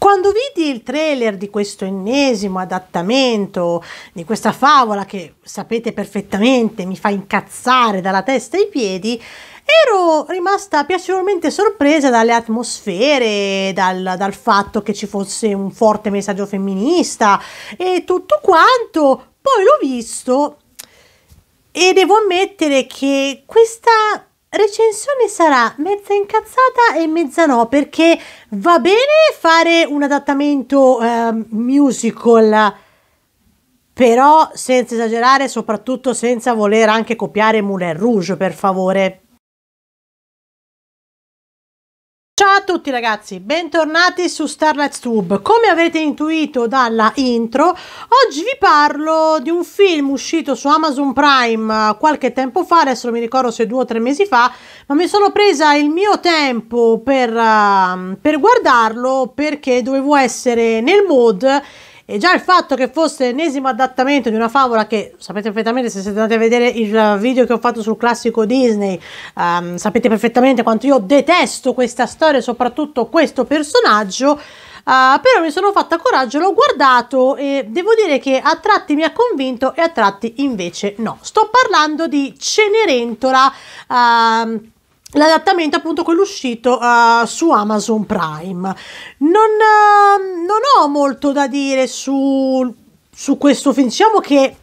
Quando vidi il trailer di questo ennesimo adattamento di questa favola che sapete perfettamente mi fa incazzare dalla testa ai piedi, ero rimasta piacevolmente sorpresa dalle atmosfere, dal, dal fatto che ci fosse un forte messaggio femminista e tutto quanto. Poi l'ho visto e devo ammettere che questa recensione sarà mezza incazzata e mezza no, perché va bene fare un adattamento eh, musical, però senza esagerare, soprattutto senza voler anche copiare Moulin Rouge, per favore. Ciao a tutti ragazzi, bentornati su Starlight Tube. Come avete intuito dalla intro, oggi vi parlo di un film uscito su Amazon Prime eh, qualche tempo fa, adesso non mi ricordo se due o tre mesi fa, ma mi sono presa il mio tempo per, uh, per guardarlo perché dovevo essere nel mood e già il fatto che fosse l'ennesimo adattamento di una favola che sapete perfettamente se siete andati a vedere il video che ho fatto sul classico Disney, um, sapete perfettamente quanto io detesto questa storia e soprattutto questo personaggio. Uh, però mi sono fatta coraggio, l'ho guardato e devo dire che a tratti mi ha convinto e a tratti invece no. Sto parlando di Cenerentola. Uh, l'adattamento appunto quello uscito uh, su Amazon Prime. Non, uh, non, ho molto da dire su, su questo film, diciamo che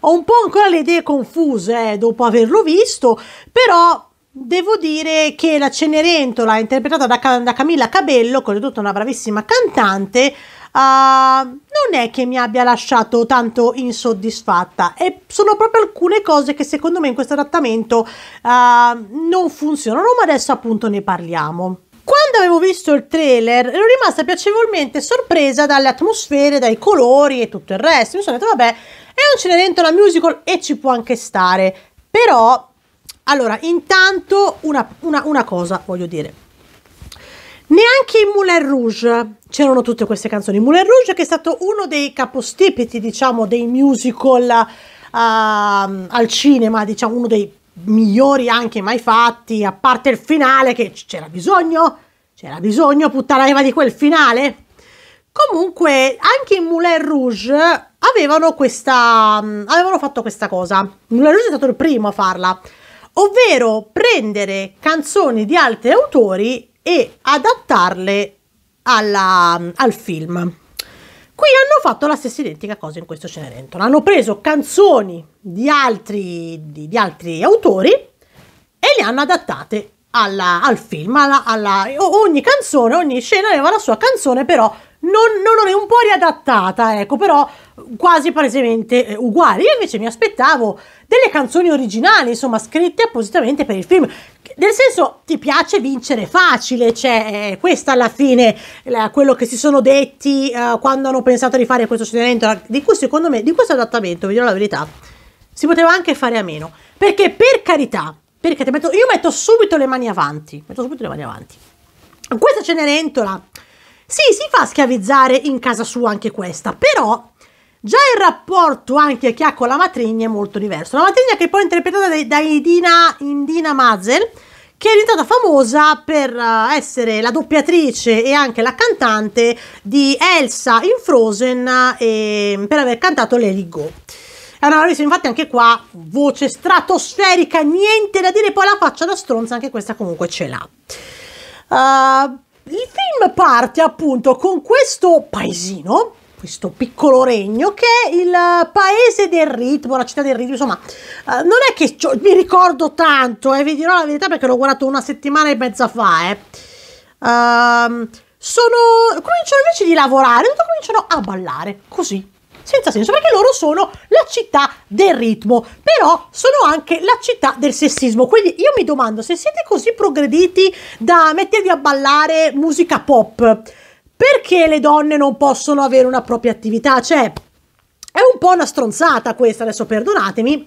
ho un po' ancora le idee confuse eh, dopo averlo visto, però devo dire che la Cenerentola interpretata da, da Camilla Cabello, che è tutta una bravissima cantante, Ah, non è che mi abbia lasciato tanto insoddisfatta e sono proprio alcune cose che secondo me in questo adattamento ah, non funzionano, ma adesso appunto ne parliamo. Quando avevo visto il trailer ero rimasta piacevolmente sorpresa dalle atmosfere, dai colori e tutto il resto. Mi sono detto, vabbè, è un Cenerentola musical e ci può anche stare. Però, allora, intanto una, una, una cosa voglio dire. Neanche in Moulin Rouge c'erano tutte queste canzoni. Moulin Rouge che è stato uno dei capostipiti, diciamo, dei musical uh, al cinema, diciamo, uno dei migliori anche mai fatti, a parte il finale che c'era bisogno, c'era bisogno, puttana puttanaiva di quel finale. Comunque, anche in Moulin Rouge avevano questa avevano fatto questa cosa. Moulin Rouge è stato il primo a farla, ovvero prendere canzoni di altri autori e adattarle alla, al film. Qui hanno fatto la stessa identica cosa in questo Cenerentola. Hanno preso canzoni di altri, di, di altri autori e le hanno adattate alla, al film. Alla, alla, ogni canzone, ogni scena aveva la sua canzone, però non, non è un po' riadattata, ecco, però quasi palesemente eh, uguale. Io invece mi aspettavo delle canzoni originali, insomma, scritte appositamente per il film. Nel senso, ti piace vincere facile, cioè eh, questa alla fine, la, quello che si sono detti eh, quando hanno pensato di fare questo scenario, di cui secondo me, di questo adattamento, vi dirò la verità, si poteva anche fare a meno. Perché per carità, perché metto, io metto subito le mani avanti, metto subito le mani avanti. Questa Cenerentola sì, si fa schiavizzare in casa sua anche questa, però già il rapporto anche che ha con la matrigna è molto diverso. La matrigna che è poi è interpretata da, Idina, Indina Mazel, che è diventata famosa per eh, essere la doppiatrice e anche la cantante di Elsa in Frozen eh, e per aver cantato Lady Go. Allora, visto infatti anche qua voce stratosferica, niente da dire, poi la faccia da stronza, anche questa comunque ce l'ha. Uh, il film parte appunto con questo paesino questo piccolo regno che è il eh, paese del ritmo, la città del ritmo, insomma, eh, non è che mi ricordo tanto, eh, vi dirò la verità perché l'ho guardato una settimana e mezza fa, eh. uh, sono, cominciano invece di lavorare, cominciano a ballare, così, senza senso, perché loro sono la città del ritmo, però sono anche la città del sessismo. Quindi io mi domando se siete così progrediti da mettervi a ballare musica pop, perché le donne non possono avere una propria attività? Cioè, è un po' una stronzata questa, adesso perdonatemi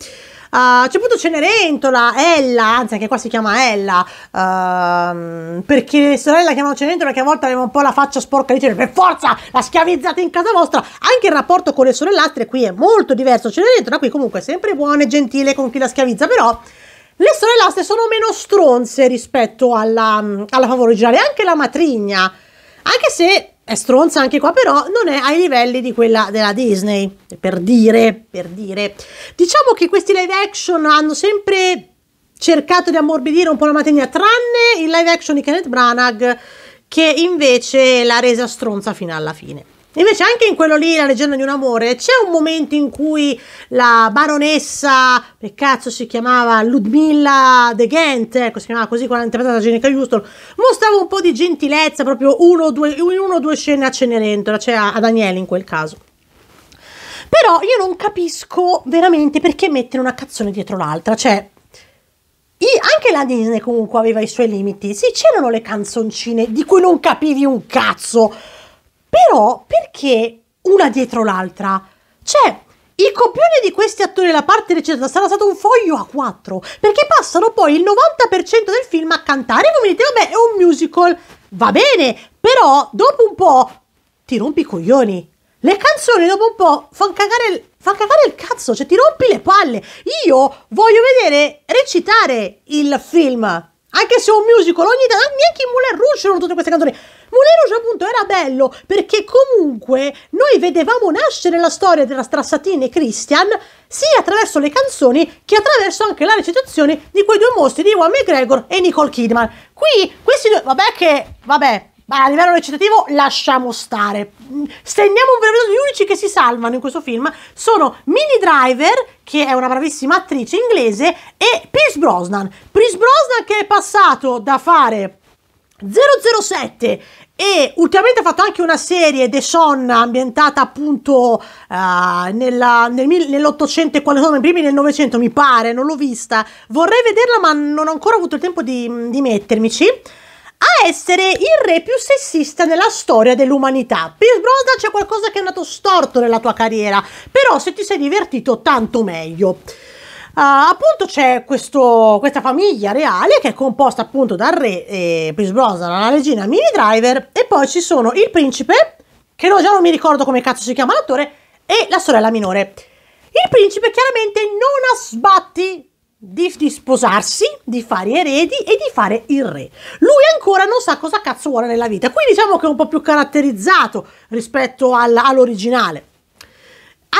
Uh, c'è appunto Cenerentola, Ella, anzi anche qua si chiama Ella, uh, ehm, perché sorelle la chiamano Cenerentola perché a volte aveva un po' la faccia sporca di Cenerentola, per forza la schiavizzate in casa vostra, anche il rapporto con le sorellastre qui è molto diverso, Cenerentola qui comunque è sempre buona e gentile con chi la schiavizza, però... Le sorellastre sono meno stronze rispetto alla, alla favore originale, anche la matrigna, anche se è stronza anche qua, però non è ai livelli di quella della Disney, per dire, per dire. Diciamo che questi live action hanno sempre cercato di ammorbidire un po' la materia, tranne il live action di Kenneth Branagh, che invece l'ha resa stronza fino alla fine. Invece anche in quello lì, La leggenda di un amore, c'è un momento in cui la baronessa, che cazzo si chiamava Ludmilla De Ghent, ecco, si chiamava così quando interpretata da Jenica Houston, mostrava un po' di gentilezza proprio uno o due, scene a Cenerentola, cioè a, ad Agnelli in quel caso. Però io non capisco veramente perché mettere una cazzone dietro l'altra, cioè i, anche la Disney comunque aveva i suoi limiti. Sì, c'erano le canzoncine di cui non capivi un cazzo. Però perché una dietro l'altra? Cioè, il copione di questi attori della parte recitata sarà stato un foglio a quattro, perché passano poi il 90% del film a cantare E voi mi dite, vabbè, è un musical, va bene, però dopo un po' ti rompi i coglioni. Le canzoni dopo un po' fanno cagare, fan cagare il cazzo, cioè ti rompi le palle. Io voglio vedere recitare il film, anche se è un musical, ogni tanto ah, neanche in Moulin Rouge c'erano tutte queste canzoni. Mulero appunto era bello perché comunque noi vedevamo nascere la storia della Strassatini e Christian sia attraverso le canzoni che attraverso anche la recitazione di quei due mostri di Juan McGregor e Nicole Kidman. Qui questi due, vabbè che, vabbè, ma a livello recitativo lasciamo stare. Stendiamo un brevetto gli unici che si salvano in questo film sono Minnie Driver, che è una bravissima attrice inglese, e Pierce Brosnan. Pierce Brosnan che è passato da fare 007 e ultimamente ha fatto anche una serie The Son ambientata appunto uh, nella, nel, nell'Ottocento e quali sono i primi del Novecento mi pare, non l'ho vista vorrei vederla ma non ho ancora avuto il tempo di, di mettermici a essere il re più sessista nella storia dell'umanità. Pierce Brosnan c'è qualcosa che è andato storto nella tua carriera, però se ti sei divertito tanto meglio. Ah, appunto c'è questo, questa famiglia reale che è composta appunto dal re eh, Prince Brosnan, la regina Mini Driver e poi ci sono il principe, che no, già non mi ricordo come cazzo si chiama l'attore, e la sorella minore. Il principe chiaramente non ha sbatti di, di, sposarsi, di fare eredi e di fare il re. Lui ancora non sa cosa cazzo vuole nella vita, qui diciamo che è un po' più caratterizzato rispetto all', all'originale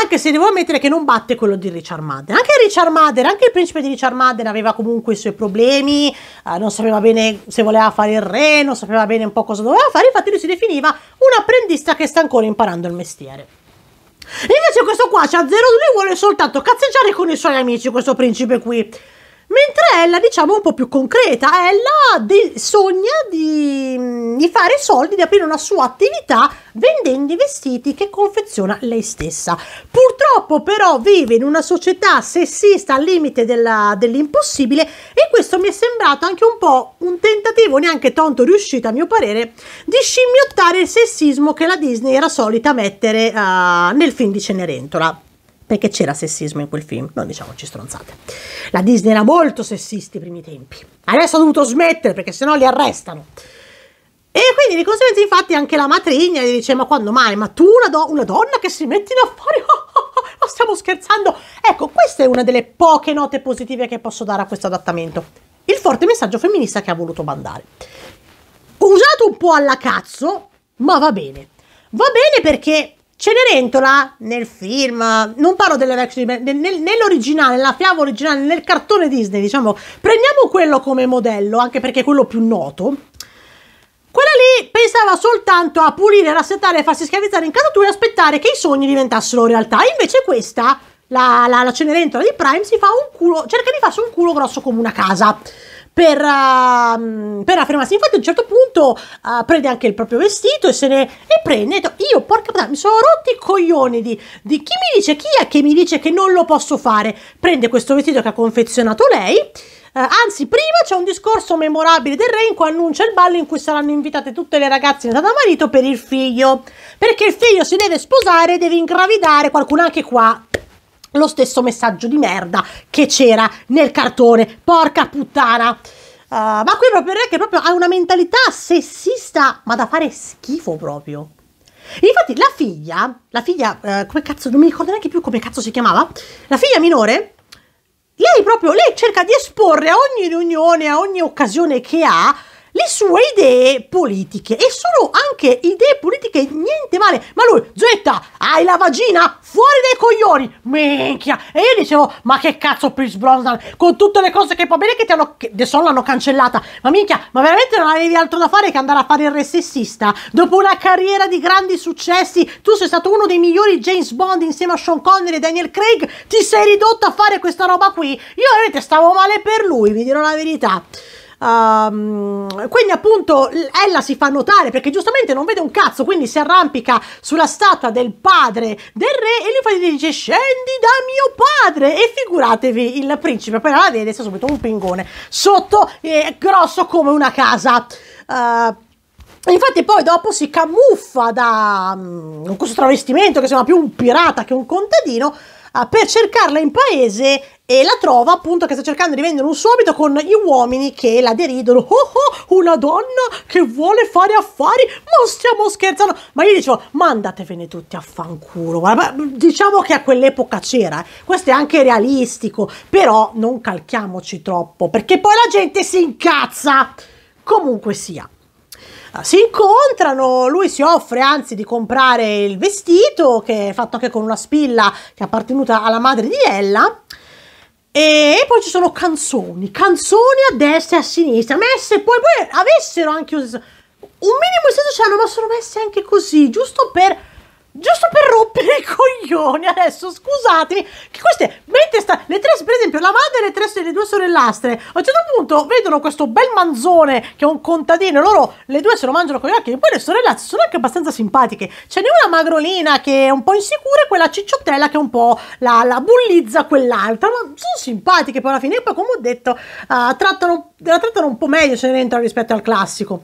anche se devo ammettere che non batte quello di Richard Madden. Anche Richard Madden, anche il principe di Richard Madden aveva comunque i suoi problemi, eh, non sapeva bene se voleva fare il re, non sapeva bene un po' cosa doveva fare, infatti lui si definiva un apprendista che sta ancora imparando il mestiere. Invece questo qua c'ha cioè zero, lui vuole soltanto cazzeggiare con i suoi amici, questo principe qui. Mentre Ella, diciamo, un po' più concreta, Ella de- sogna di, mm, di fare soldi, di aprire una sua attività vendendo i vestiti che confeziona lei stessa. Purtroppo però vive in una società sessista al limite della, dell'impossibile e questo mi è sembrato anche un po' un tentativo neanche tanto riuscito a mio parere di scimmiottare il sessismo che la Disney era solita mettere uh, nel film di Cenerentola perché c'era sessismo in quel film, non diciamoci stronzate. La Disney era molto sessista i primi tempi. Adesso ha dovuto smettere perché sennò li arrestano. E quindi di conseguenza infatti anche la matrigna gli dice ma quando mai? Ma tu una, do una donna che si mette in affari? ma stiamo scherzando? Ecco, questa è una delle poche note positive che posso dare a questo adattamento. Il forte messaggio femminista che ha voluto mandare. Usato un po' alla cazzo, ma va bene. Va bene perché Cenerentola nel film, non parlo delle versioni, nel, nell'originale, nella fiaba originale, nel cartone Disney, diciamo, prendiamo quello come modello, anche perché è quello più noto. Quella lì pensava soltanto a pulire, rassettare, farsi schiavizzare in casa tua e aspettare che i sogni diventassero realtà. Invece questa, la, la, la Cenerentola di Prime, si fa un culo, cerca di farsi un culo grosso come una casa per, uh, per, affermarsi. Infatti, a un certo punto uh, prende anche il proprio vestito e se ne e prende. Io, porca puttana, mi sono rotti i coglioni di, di, chi mi dice, chi è che mi dice che non lo posso fare. Prende questo vestito che ha confezionato lei. Uh, anzi, prima c'è un discorso memorabile del re in cui annuncia il ballo in cui saranno invitate tutte le ragazze in età da marito per il figlio. Perché il figlio si deve sposare, deve ingravidare qualcuno anche qua lo stesso messaggio di merda che c'era nel cartone. Porca puttana! Uh, ma qui proprio perché proprio ha una mentalità sessista, ma da fare schifo proprio. Infatti la figlia, la figlia, uh, come cazzo, non mi ricordo neanche più come cazzo si chiamava, la figlia minore, lei proprio, lei cerca di esporre a ogni riunione, a ogni occasione che ha, le sue idee politiche e sono anche idee politiche niente male. Ma lui, Zetta, hai la vagina fuori dai coglioni, minchia. E io dicevo, ma che cazzo Pierce Brosnan, con tutte le cose che fa bene che ti hanno, che adesso l'hanno cancellata, ma minchia, ma veramente non avevi altro da fare che andare a fare il ressessista? Dopo una carriera di grandi successi, tu sei stato uno dei migliori James Bond insieme a Sean Connery e Daniel Craig, ti sei ridotto a fare questa roba qui? Io veramente stavo male per lui, vi dirò la verità. Um, quindi appunto ella si fa notare perché giustamente non vede un cazzo, quindi si arrampica sulla statua del padre del re e lui fa gli dice scendi da mio padre e figuratevi il principe poi la vede sta subito un pingone sotto eh, grosso come una casa. Uh, Infatti poi dopo si camuffa da um, questo travestimento che sembra più un pirata che un contadino Ah, per cercarla in paese e la trova appunto che sta cercando di vendere un suo abito con gli uomini che la deridono oh oh una donna che vuole fare affari ma stiamo scherzando ma io dicevo ma andatevene tutti a fanculo Guarda, diciamo che a quell'epoca c'era eh. questo è anche realistico però non calchiamoci troppo perché poi la gente si incazza comunque sia si incontrano, lui si offre anzi di comprare il vestito che è fatto anche con una spilla che è appartenuta alla madre di Ella. E poi ci sono canzoni, canzoni a destra e a sinistra, messe poi, poi avessero anche un minimo di senso, ci ma sono messe anche così, giusto per giusto per rompere i coglioni adesso scusatemi che queste mentre sta le tre per esempio la madre e le, tre, le due sorellastre a un certo punto vedono questo bel manzone che è un contadino loro le due se lo mangiano con gli occhi e poi le sorellastre sono anche abbastanza simpatiche ce n'è una magrolina che è un po' insicura e quella cicciottella che è un po' la, la bullizza quell'altra ma sono simpatiche poi alla fine e poi come ho detto uh, trattano, la trattano un po' meglio se ne entra rispetto al classico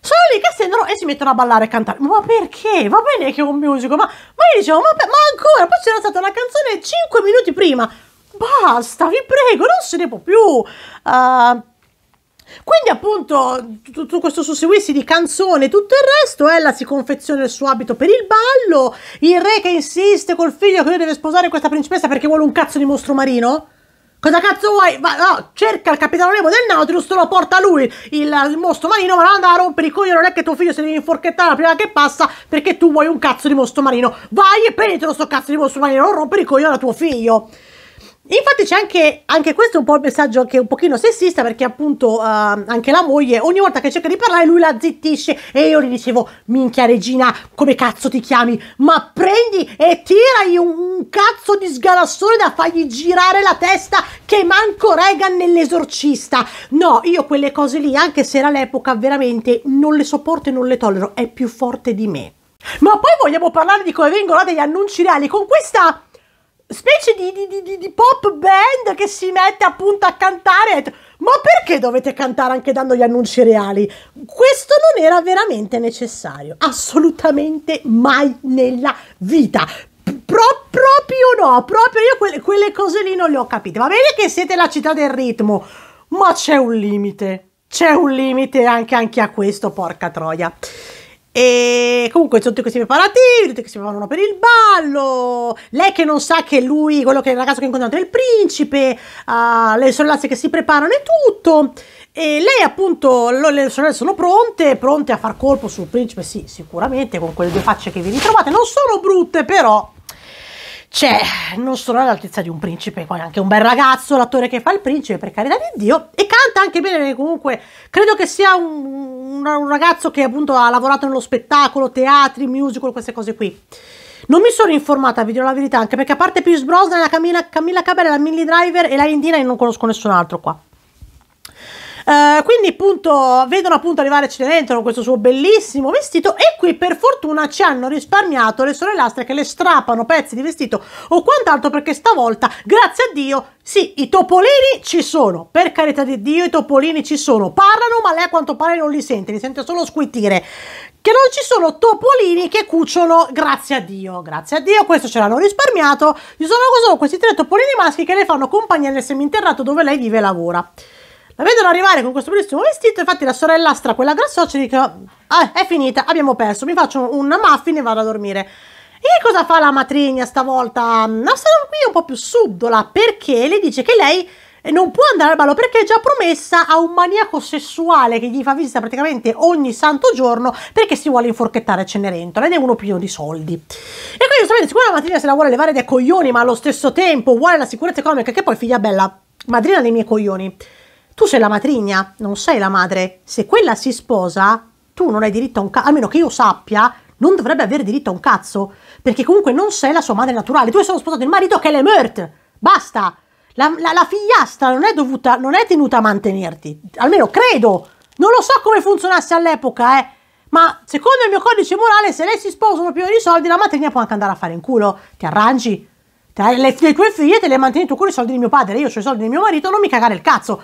sono lì che stendono e si mettono a ballare e cantare. Ma perché? Va bene che è un musical, ma, ma io dicevo, ma, ma ancora? Poi c'era stata una canzone 5 minuti prima. Basta, vi prego, non se ne può più. Uh, quindi appunto tutto questo susseguirsi di canzone e tutto il resto, ella si confeziona il suo abito per il ballo, il re che insiste col figlio che lui deve sposare questa principessa perché vuole un cazzo di mostro marino. Cosa cazzo vuoi? Va, no, cerca il capitano Nemo del Nautilus, te lo porta lui, il, il mostro marino, ma non andare a rompere i coglioni, non è che tuo figlio se devi inforchettare la prima che passa perché tu vuoi un cazzo di mostro marino. Vai e prenditelo sto cazzo di mostro marino, non rompere i coglioni a tuo figlio. Infatti c'è anche, anche, questo un po' il messaggio che è un pochino sessista perché appunto uh, anche la moglie ogni volta che cerca di parlare lui la zittisce e io gli dicevo minchia regina come cazzo ti chiami ma prendi e tirai un, un cazzo di sgalassone da fargli girare la testa che manco Reagan nell'esorcista no io quelle cose lì anche se era l'epoca veramente non le sopporto e non le tollero è più forte di me ma poi vogliamo parlare di come vengono degli annunci reali con questa specie di, di, di, di, pop band che si mette appunto a cantare. Ma perché dovete cantare anche dando gli annunci reali? Questo non era veramente necessario, assolutamente mai nella vita. Pro, proprio no, proprio io quelle, quelle cose lì non le ho capite. Va bene che siete la città del ritmo, ma c'è un limite. C'è un limite anche, anche a questo, porca troia. E comunque tutti questi preparativi, tutti si preparano per il ballo, lei che non sa che lui, quello che è il ragazzo che ha incontrato è il principe, uh, le sorellanze che si preparano e tutto. E lei appunto, le sorelle sono pronte, pronte a far colpo sul principe, sì, sicuramente, con quelle due facce che vi ritrovate. Non sono brutte però, cioè, non sono all'altezza di un principe, poi anche un bel ragazzo, l'attore che fa il principe, per carità di Dio, e canta anche bene, comunque credo che sia un, un ragazzo che appunto ha lavorato nello spettacolo, teatri, musical, queste cose qui. Non mi sono informata, vi dirò la verità, anche perché a parte Pierce Brosnan, la Camilla, Camilla Cabella, la Millie Driver e la Indina, io non conosco nessun altro qua. Eh, quindi appunto vedono appunto arrivare Cenerentola con questo suo bellissimo vestito e qui per fortuna ci hanno risparmiato le sorellastre che le strappano pezzi di vestito o quant'altro perché stavolta, grazie a Dio, sì, i topolini ci sono, per carità di Dio i topolini ci sono, parlano ma lei a quanto pare non li sente, li sente solo squittire che non ci sono topolini che cuciono, grazie a Dio, grazie a Dio, questo ce l'hanno risparmiato, ci sono solo questi tre topolini maschi che le fanno compagnia nel seminterrato dove lei vive e lavora. La vedono arrivare con questo bellissimo vestito. Infatti, la sorellastra, quella grassoccia, dice: ah, È finita, abbiamo perso. Mi faccio una muffin e vado a dormire. E cosa fa la matrigna stavolta? La sarà qui un po' più subdola perché le dice che lei eh, non può andare al ballo perché è già promessa a un maniaco sessuale che gli fa visita praticamente ogni santo giorno perché si vuole inforchettare Cenerentola ed è uno pieno di soldi. E quindi giustamente siccome la matrigna se la vuole levare dai coglioni ma allo stesso tempo vuole la sicurezza economica che poi figlia bella, madrina dei miei coglioni tu sei la matrigna, non sei la madre. Se quella si sposa, tu non hai diritto a un cazzo, almeno che io sappia, non dovrebbe avere diritto a un cazzo, perché comunque non sei la sua madre naturale. Tu hai solo sposato il marito che l'è mort. Basta. La, la, la, figliastra non è dovuta, non è tenuta a mantenerti. Almeno credo. Non lo so come funzionasse all'epoca, eh. Ma secondo il mio codice morale, se lei si sposano più di soldi, la matrigna può anche andare a fare in culo. Ti arrangi. Le, le tue figlie te le mantieni tu con i soldi di mio padre. Io ho i soldi di mio marito, non mi cagare il cazzo.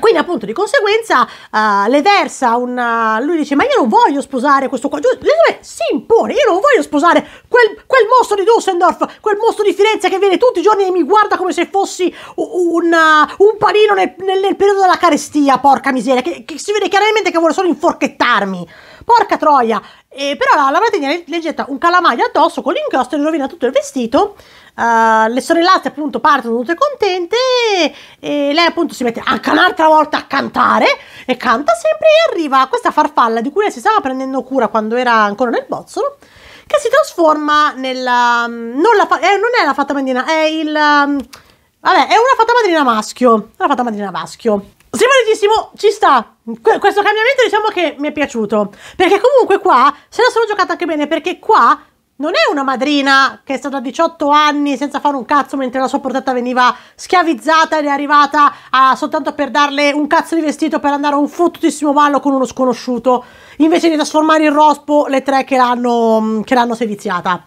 Quindi appunto di conseguenza uh, le versa una... Eh, lui dice ma io non voglio sposare questo qua, lei si impone, io non voglio sposare quel, quel, mostro di Dusseldorf, quel mostro di Firenze che viene tutti i giorni e mi guarda come se fossi un, eh, un panino nel, nel, nel, periodo della carestia, porca miseria, che, che si vede chiaramente che vuole solo inforchettarmi, porca troia, e però la lavatrice le, le getta un calamaio addosso con l'inchiostro e rovina tutto il vestito. Uh, le sorellastre appunto partono tutte contente e, lei appunto si mette anche un'altra volta a cantare e canta sempre e arriva questa farfalla di cui lei si stava prendendo cura quando era ancora nel bozzolo che si trasforma nella... Um, non, la fa, eh, non è la fatta mandina, è il... Um, vabbè, è una fatta madrina maschio. Una fatta madrina maschio. Simpaticissimo, ci sta. Que- questo cambiamento diciamo che mi è piaciuto. Perché comunque qua se la sono giocata anche bene, perché qua non è una madrina che è stata 18 anni senza fare un cazzo mentre la sua portata veniva schiavizzata ed è arrivata a, soltanto per darle un cazzo di vestito per andare a un fottutissimo ballo con uno sconosciuto, invece di trasformare in rospo le tre che l'hanno, che l'hanno seviziata.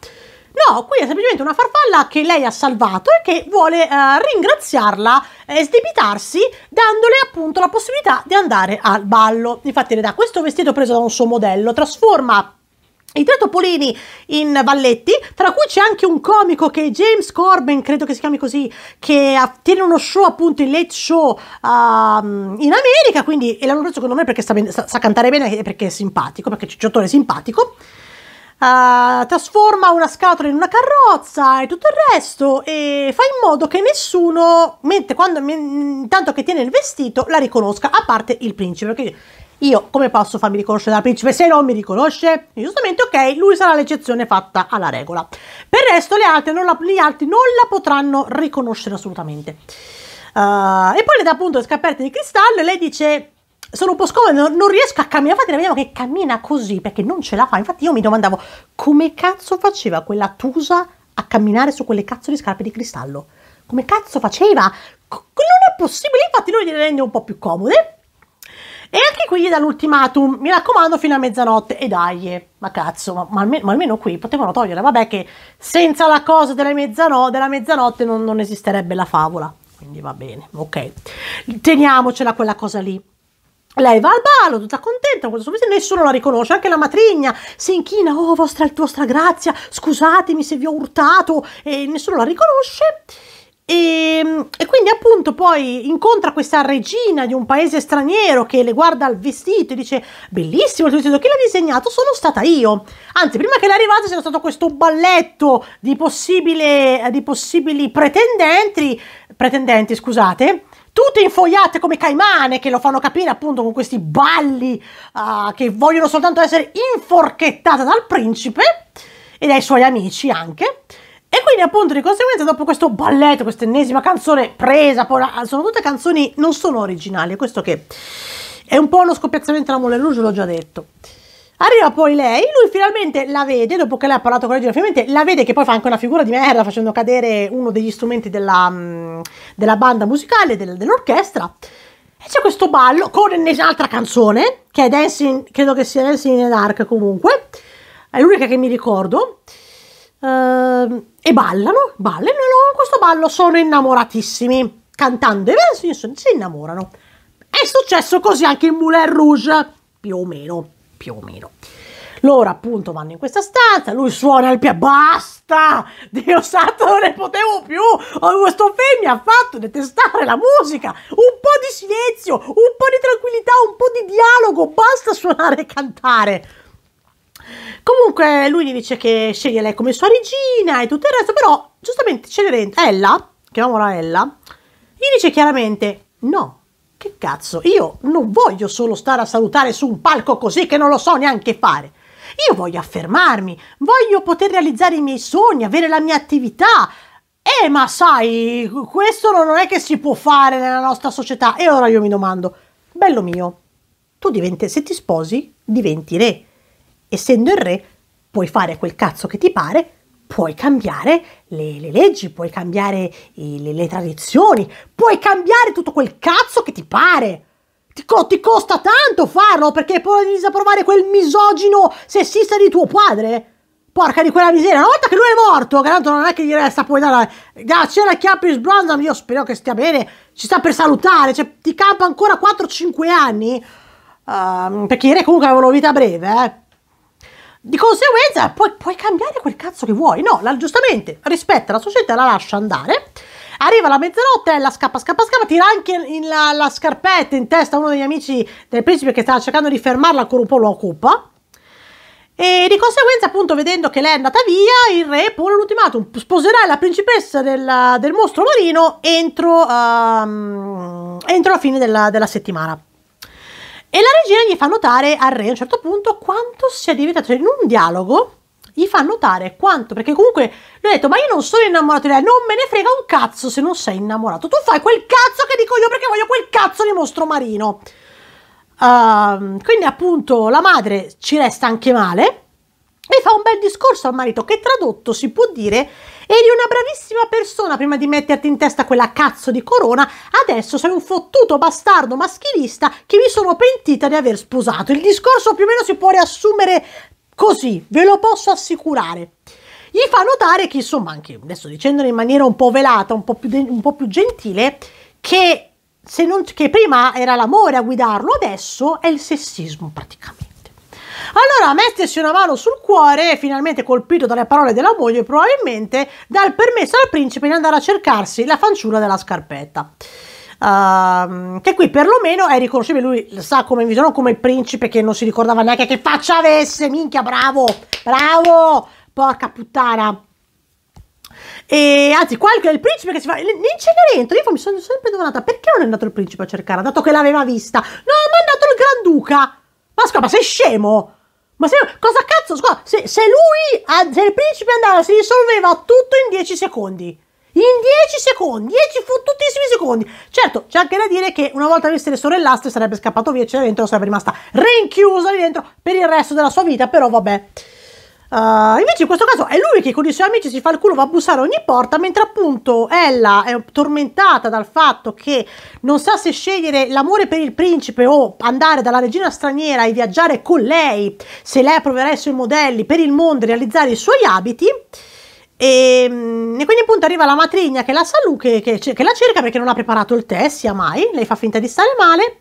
No, qui è semplicemente una farfalla che lei ha salvato e che vuole eh, ringraziarla e sdebitarsi dandole appunto la possibilità di andare al ballo. Infatti le dà questo vestito preso da un suo modello, trasforma i tre topolini in balletti, tra cui c'è anche un comico che è James Corbin, credo che si chiami così, che tiene uno show appunto, il late show uh, in America, quindi e l'hanno preso secondo me perché sta, ben, sa, sa, cantare bene e perché è simpatico, perché Cicciottone è simpatico uh, trasforma una scatola in una carrozza e tutto il resto e fa in modo che nessuno, mentre quando, intanto che tiene il vestito, la riconosca, a parte il principe, perché io come posso farmi riconoscere dal principe se non mi riconosce? E giustamente ok, lui sarà l'eccezione fatta alla regola. Per il resto le altre non la, gli altri non la potranno riconoscere assolutamente. Uh, e poi le dà appunto le scappette di cristallo e lei dice sono un po' scomoda, non, non, riesco a camminare. Infatti, la vediamo che cammina così perché non ce la fa. Infatti, io mi domandavo come cazzo faceva quella tusa a camminare su quelle cazzo di scarpe di cristallo. Come cazzo faceva? Non è possibile. Infatti, noi le rende un po' più comode. E anche qui gli dà l'ultimatum, mi raccomando fino a mezzanotte, e dai, eh, ma cazzo, ma, ma, almeno, ma, almeno, qui potevano togliere, vabbè che senza la cosa della, mezzano, della mezzanotte non, non esisterebbe la favola, quindi va bene, ok, teniamocela quella cosa lì. Lei va al ballo, tutta contenta, con questo sorriso, nessuno la riconosce, anche la matrigna si inchina, oh vostra, vostra grazia, scusatemi se vi ho urtato, e nessuno la riconosce. E, ehm, e, quindi appunto poi incontra questa regina di un paese straniero che le guarda il vestito e dice bellissimo il tuo vestito, chi l'ha disegnato? Sono stata io. Anzi, prima che lei arrivasse c'era stato questo balletto di, di possibili pretendenti, pretendenti scusate, tutte infogliate come caimane che lo fanno capire appunto con questi balli uh, che vogliono soltanto essere inforchettate dal principe e dai suoi amici anche. E quindi appunto di conseguenza dopo questo balletto, questa ennesima canzone presa, poi, ah, sono tutte canzoni non sono originali, questo che è un po' uno scoppiazzamento della molla, l'ho già detto. Arriva poi lei, lui finalmente la vede, dopo che lei ha parlato con la regina, finalmente la vede che poi fa anche una figura di merda facendo cadere uno degli strumenti della, mm, della banda musicale, del, dell'orchestra. E c'è questo ballo con un'altra canzone, che è Dancing, credo che sia Dancing in the Dark comunque, è l'unica che mi ricordo. Ehm, e ballano, ballano, e questo ballo sono innamoratissimi, cantando e si innamorano. È successo così anche in Moulin Rouge, più o meno più o meno. Loro appunto vanno in questa stanza, lui suona il piano, basta! Dio santo, non ne potevo più! Oh, questo film mi ha fatto detestare la musica! Un po' di silenzio, un po' di tranquillità, un po' di dialogo, basta suonare e cantare! Comunque lui gli dice che sceglie lei come sua regina e tutto il resto, però giustamente Cenerentola, Ella, chiamiamola Ella, gli dice chiaramente no, che cazzo, io non voglio solo stare a salutare su un palco così che non lo so neanche fare. Io voglio affermarmi, voglio poter realizzare i miei sogni, avere la mia attività. Eh, ma sai, questo non è che si può fare nella nostra società. E ora io mi domando, bello mio, tu diventi, se ti sposi, diventi re. Essendo il re, puoi fare quel cazzo che ti pare, puoi cambiare le, le leggi, puoi cambiare i, le, le, tradizioni, puoi cambiare tutto quel cazzo che ti pare. Ti, co ti costa tanto farlo perché puoi disapprovare quel misogino sessista di tuo padre. Porca di quella miseria, una volta che lui è morto, che tanto non è che gli resta poi dalla... Grazie cena Chiappis Brandon, io spero che stia bene, ci sta per salutare, cioè ti campa ancora 4-5 anni. Uh, perché i re comunque avevano vita breve, eh. Di conseguenza puoi, puoi cambiare quel cazzo che vuoi. No, la, giustamente rispetta la società, la lascia andare. Arriva la mezzanotte, la scappa, scappa, scappa, tira anche in la, la, scarpetta in testa a uno degli amici del principe che stava cercando di fermarla, ancora un po' lo occupa. E di conseguenza, appunto, vedendo che lei è andata via, il re pone l'ultimatum: sposerai la principessa del, del mostro marino entro, um, entro la fine della, della settimana. E la regina gli fa notare a Re a un certo punto quanto sia diventato, cioè in un dialogo gli fa notare quanto, perché comunque lui ha detto ma io non sono innamorato di lei, non me ne frega un cazzo se non sei innamorato, tu fai quel cazzo che dico io perché voglio quel cazzo di mostro marino. Uh, quindi appunto la madre ci resta anche male e fa un bel discorso al marito che tradotto si può dire eri una bravissima persona prima di metterti in testa quella cazzo di corona, adesso sei un fottuto bastardo maschilista che mi sono pentita di aver sposato. Il discorso più o meno si può riassumere così, ve lo posso assicurare. Gli fa notare che insomma, anche adesso dicendolo in maniera un po' velata, un po' più, un po più gentile, che, non, che prima era l'amore a guidarlo, adesso è il sessismo praticamente. Allora, mettersi una mano sul cuore, finalmente colpito dalle parole della moglie, probabilmente dà il permesso al principe di andare a cercarsi la fanciulla della scarpetta. Uh, che qui perlomeno è riconoscibile, lui sa come mi sono come il principe che non si ricordava neanche che faccia avesse, minchia, bravo, bravo, porca puttana. E anzi, qualche il principe che si fa. Non dentro. Io mi sono sempre domandata perché non è andato il principe a cercare, dato che l'aveva vista. No, ma è andato il granduca. Pasqua, ma sei scemo? Ma se, cosa cazzo? Scusa, se, se lui, ah, se il principe andava, si risolveva tutto in 10 secondi. In 10 secondi, 10 fottutissimi secondi. Certo, c'è anche da dire che una volta viste le sorellastre sarebbe scappato via, c'era dentro, sarebbe rimasta rinchiusa lì dentro per il resto della sua vita, però vabbè. Uh, invece in questo caso è lui che con i suoi amici si fa il culo, va a bussare ogni porta, mentre appunto Ella è tormentata dal fatto che non sa se scegliere l'amore per il principe o andare dalla regina straniera e viaggiare con lei, se lei approverà i suoi modelli per il mondo e realizzare i suoi abiti. E, ehm, e, quindi appunto arriva la matrigna che la saluta, che, che, che la cerca perché non ha preparato il tè, sia mai, lei fa finta di stare male.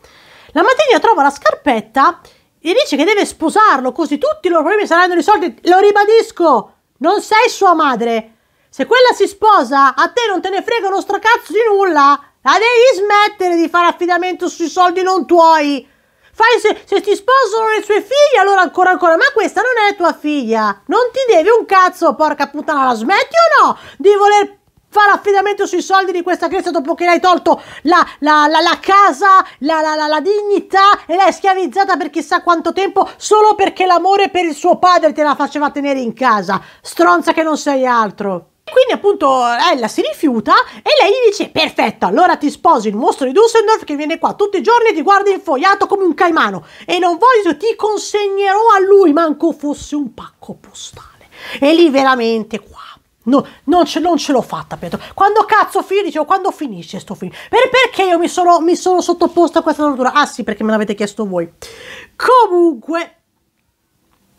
La matrigna trova la scarpetta gli dice che deve sposarlo, così tutti i loro problemi saranno risolti. Lo ribadisco, non sei sua madre. Se quella si sposa, a te non te ne frega uno stracazzo di nulla. La devi smettere di fare affidamento sui soldi non tuoi. Fai se, se ti sposano le sue figlie, allora ancora ancora, ma questa non è tua figlia. Non ti devi un cazzo, porca puttana, la smetti o no? Di voler fa l'affidamento sui soldi di questa Grecia dopo che l'hai tolto la, la, la, la casa, la, dignità e l'hai schiavizzata per chissà quanto tempo solo perché l'amore per il suo padre te la faceva tenere in casa. Stronza che non sei altro. Quindi appunto Ella si rifiuta e lei gli dice perfetto allora ti sposi il mostro di Dusseldorf che viene qua tutti i giorni e ti guarda infogliato come un caimano e non voglio ti consegnerò a lui manco fosse un pacco postale. E lì veramente qua No, non ce, non ce l'ho fatta, Pietro. Quando cazzo finisce o quando finisce sto film? Per, perché io mi sono, mi sono sottoposto a questa tortura? Ah sì, perché me l'avete chiesto voi. Comunque,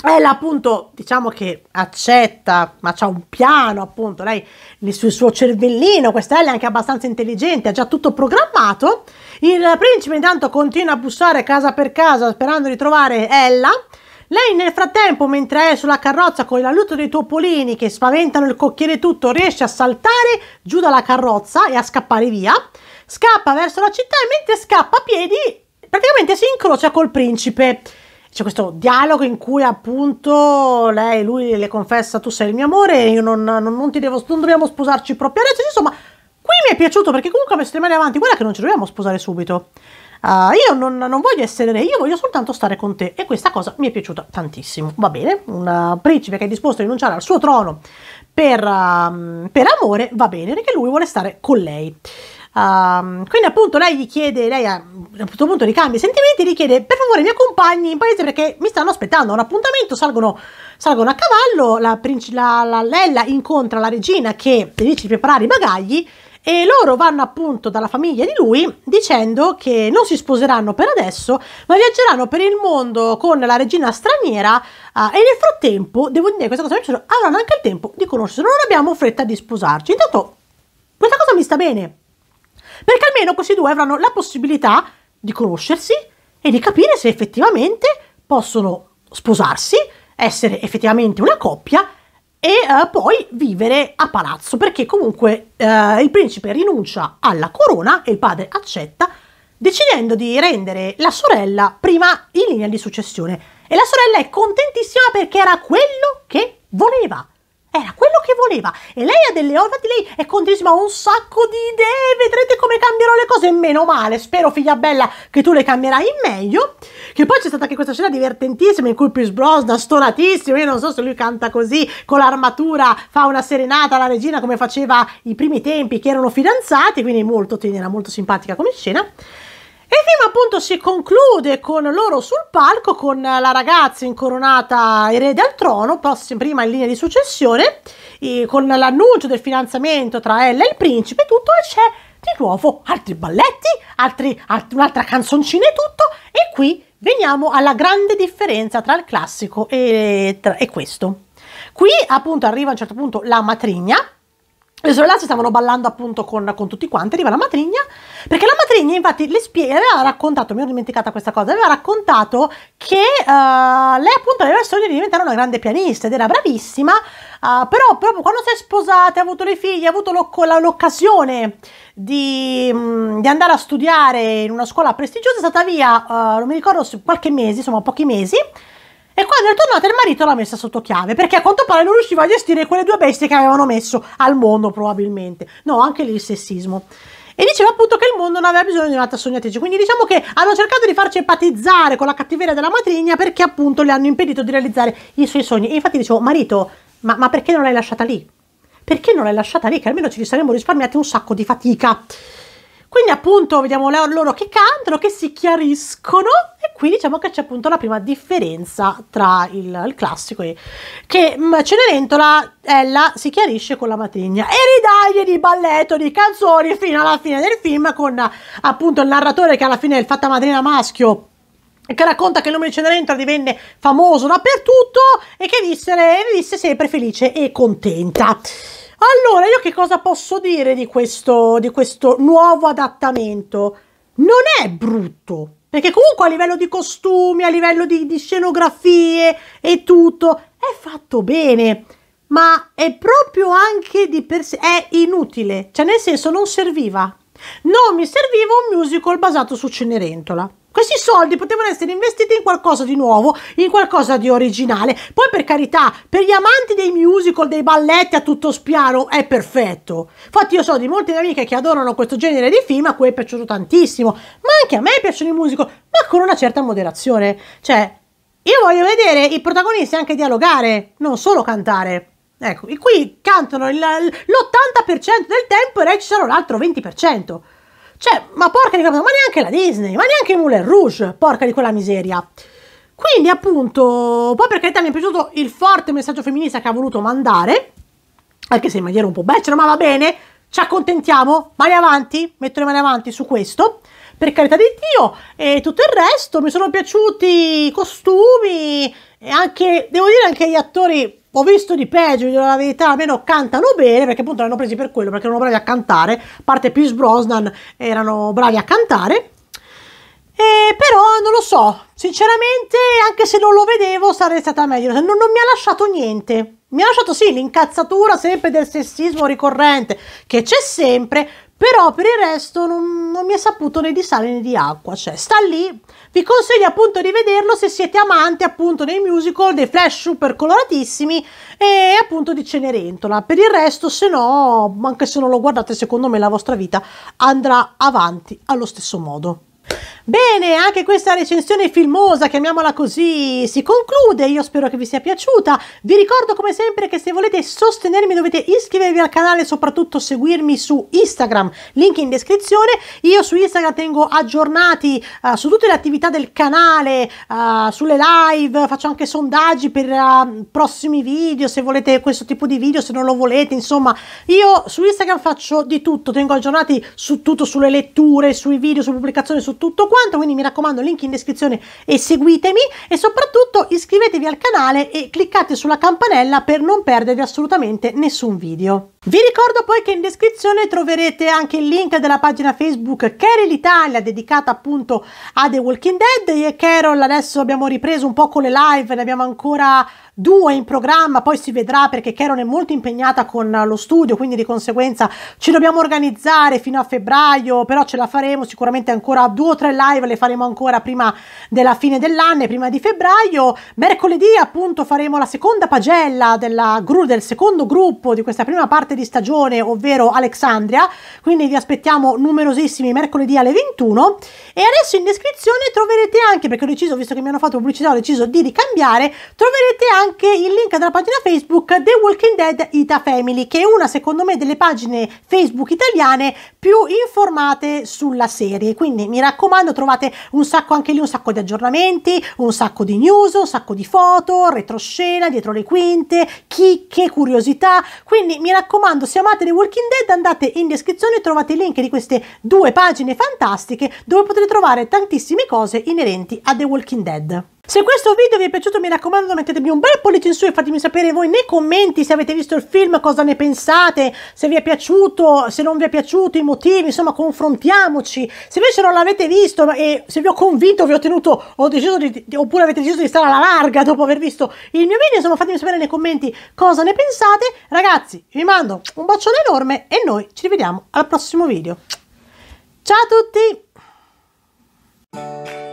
ella appunto, diciamo che accetta, ma c'ha un piano appunto, lei, sul suo cervellino, questa è anche abbastanza intelligente, ha già tutto programmato. Il principe intanto continua a bussare casa per casa sperando di trovare Ella lei nel frattempo, mentre è sulla carrozza con l'aiuto dei topolini che spaventano il cocchiere tutto, riesce a saltare giù dalla carrozza e a scappare via. Scappa verso la città e mentre scappa a piedi praticamente si incrocia col principe. C'è questo dialogo in cui appunto lei, lui le confessa tu sei il mio amore, e io non, non, non ti devo, non dobbiamo sposarci proprio adesso, insomma qui mi è piaciuto perché comunque ha messo le mani avanti, guarda che non ci dobbiamo sposare subito. Uh, io non, non, voglio essere re, io voglio soltanto stare con te e questa cosa mi è piaciuta tantissimo. Va bene, un uh, principe che è disposto a rinunciare al suo trono per, uh, per amore, va bene, perché lui vuole stare con lei. Uh, quindi appunto lei gli chiede, lei a, un certo punto ricambia i sentimenti, gli chiede per favore mi accompagni in paese perché mi stanno aspettando, un appuntamento, salgono, salgono a cavallo, la, la, la Lella incontra la regina che gli dice di preparare i bagagli e loro vanno appunto dalla famiglia di lui dicendo che non si sposeranno per adesso, ma viaggeranno per il mondo con la regina straniera uh, e nel frattempo, devo dire questa cosa mi piace, avranno anche il tempo di conoscersi, non abbiamo fretta di sposarci. Intanto questa cosa mi sta bene, perché almeno questi due avranno la possibilità di conoscersi e di capire se effettivamente possono sposarsi, essere effettivamente una coppia e uh, poi vivere a palazzo, perché comunque uh, il principe rinuncia alla corona e il padre accetta, decidendo di rendere la sorella prima in linea di successione. E la sorella è contentissima perché era quello che voleva. Era quello che voleva e lei ha delle ova di lei è contentissima, ha un sacco di idee, vedrete come cambierò le cose, meno male, spero figlia bella che tu le cambierai in meglio. Che poi c'è stata anche questa scena divertentissima in cui Pierce Brosnan stonatissimo, io non so se lui canta così con l'armatura, fa una serenata alla regina come faceva i primi tempi che erano fidanzati, quindi molto tenera, molto simpatica come scena. E il film appunto si conclude con loro sul palco, con la ragazza incoronata erede al trono, prima in linea di successione, con l'annuncio del fidanzamento tra ella e il principe e tutto, e c'è di nuovo altri balletti, altri, alt- un'altra canzoncina e tutto, e qui veniamo alla grande differenza tra il classico e, tra- e questo. Qui appunto arriva a un certo punto la matrigna, le sorelle stavano ballando appunto con, con, tutti quanti, arriva la matrigna, perché la matrigna infatti le spie- aveva raccontato, mi ero dimenticata questa cosa, aveva raccontato che uh, lei appunto aveva il sogno di diventare una grande pianista ed era bravissima, uh, però proprio quando si è sposata, ha avuto le figlie, ha avuto l'oc- l'occasione di, mh, mm, di, andare a studiare in una scuola prestigiosa, è stata via, uh, non mi ricordo, qualche mese, insomma pochi mesi, e quando è tornata il marito l'ha messa sotto chiave, perché a quanto pare non riusciva a gestire quelle due bestie che avevano messo al mondo, probabilmente. No, anche lì il sessismo e diceva appunto che il mondo non aveva bisogno di un'altra sognatrice. Quindi diciamo che hanno cercato di farci empatizzare con la cattiveria della matrigna perché appunto le hanno impedito di realizzare i suoi sogni. E infatti dicevo, marito, ma, ma perché non l'hai lasciata lì? Perché non l'hai lasciata lì? Che almeno ci saremmo risparmiati un sacco di fatica. Quindi appunto vediamo loro che cantano, che si chiariscono e qui diciamo che c'è appunto la prima differenza tra il, il classico e che mm, Cenerentola ella si chiarisce con la matrigna e ridaglie di balletto, di canzoni fino alla fine del film con appunto il narratore che alla fine è il fatta madrina maschio che racconta che il nome di Cenerentola divenne famoso dappertutto e che visse, visse sempre felice e contenta. Allora, io che cosa posso dire di questo, di questo nuovo adattamento? Non è brutto, perché comunque a livello di costumi, a livello di, di scenografie e tutto, è fatto bene ma è proprio anche di per sé, è inutile, cioè nel senso non serviva, non mi serviva un musical basato su Cenerentola. Questi soldi potevano essere investiti in qualcosa di nuovo, in qualcosa di originale. Poi, per carità, per gli amanti dei musical, dei balletti a tutto spiano, è perfetto. Infatti, io so di molte mie amiche che adorano questo genere di film, a cui è piaciuto tantissimo. Ma anche a me piacciono i musical, ma con una certa moderazione. Cioè, io voglio vedere i protagonisti anche dialogare, non solo cantare. Ecco, e qui cantano l'80% del tempo e recitano l'altro 20%. Cioè, ma porca di capito, ma neanche la Disney, ma neanche Moulin Rouge, porca di quella miseria. Quindi, appunto, poi per carità mi è piaciuto il forte messaggio femminista che ha voluto mandare, anche se in maniera un po' becera, ma va bene, ci accontentiamo, mani avanti, metto le mani avanti su questo per carità di Dio, e tutto il resto mi sono piaciuti i costumi e anche, devo dire, anche gli attori ho visto di peggio, vi dirò la verità, almeno cantano bene, perché appunto l'hanno presi per quello, perché erano bravi a cantare, a parte Pierce Brosnan erano bravi a cantare, e però non lo so, sinceramente anche se non lo vedevo sarebbe stata meglio, non, non mi ha lasciato niente, mi ha lasciato sì l'incazzatura sempre del sessismo ricorrente, che c'è sempre, però per il resto non, non mi è saputo né di sale né di acqua, cioè sta lì, vi consiglio appunto di vederlo se siete amanti appunto dei musical, dei flash super coloratissimi e appunto di Cenerentola, per il resto se no, anche se non lo guardate secondo me la vostra vita andrà avanti allo stesso modo. Bene, anche questa recensione filmosa, chiamiamola così, si conclude. Io spero che vi sia piaciuta. Vi ricordo come sempre che se volete sostenermi dovete iscrivervi al canale e soprattutto seguirmi su Instagram, link in descrizione. Io su Instagram tengo aggiornati uh, su tutte le attività del canale, uh, sulle live, faccio anche sondaggi per uh, prossimi video, se volete questo tipo di video, se non lo volete, insomma, io su Instagram faccio di tutto, tengo aggiornati su tutto, sulle letture, sui video, sulle pubblicazioni, su tutto quanto quanto, quindi mi raccomando link in descrizione e seguitemi e soprattutto iscrivetevi al canale e cliccate sulla campanella per non perdervi assolutamente nessun video. Vi ricordo poi che in descrizione troverete anche il link della pagina Facebook Carol Italia dedicata appunto a The Walking Dead. Io e Carol adesso abbiamo ripreso un po' con le live, ne abbiamo ancora due in programma, poi si vedrà perché Carol è molto impegnata con lo studio, quindi di conseguenza ci dobbiamo organizzare fino a febbraio, però ce la faremo sicuramente ancora due o tre live, le faremo ancora prima della fine dell'anno, prima di febbraio. Mercoledì appunto faremo la seconda pagella della, del secondo gruppo di questa prima parte parte di stagione, ovvero Alexandria, quindi vi aspettiamo numerosissimi mercoledì alle 21 e adesso in descrizione troverete anche, perché ho deciso, visto che mi hanno fatto pubblicità, ho deciso di ricambiare, troverete anche il link della pagina Facebook The Walking Dead Ita Family, che è una secondo me delle pagine Facebook italiane più informate sulla serie, quindi mi raccomando trovate un sacco anche lì, un sacco di aggiornamenti, un sacco di news, un sacco di foto, retroscena, dietro le quinte, chicche, curiosità, quindi mi raccomando raccomando, se amate The Walking Dead, andate in descrizione e trovate i link di queste due pagine fantastiche dove potrete trovare tantissime cose inerenti a The Walking Dead. Se questo video vi è piaciuto mi raccomando mettetemi un bel pollice in su e fatemi sapere voi nei commenti se avete visto il film, cosa ne pensate, se vi è piaciuto, se non vi è piaciuto, i motivi, insomma confrontiamoci. Se invece non l'avete visto e se vi ho convinto, vi ho tenuto, ho deciso di, oppure avete deciso di stare alla larga dopo aver visto il mio video, insomma fatemi sapere nei commenti cosa ne pensate. Ragazzi, vi mando un bacione enorme e noi ci rivediamo al prossimo video. Ciao a tutti!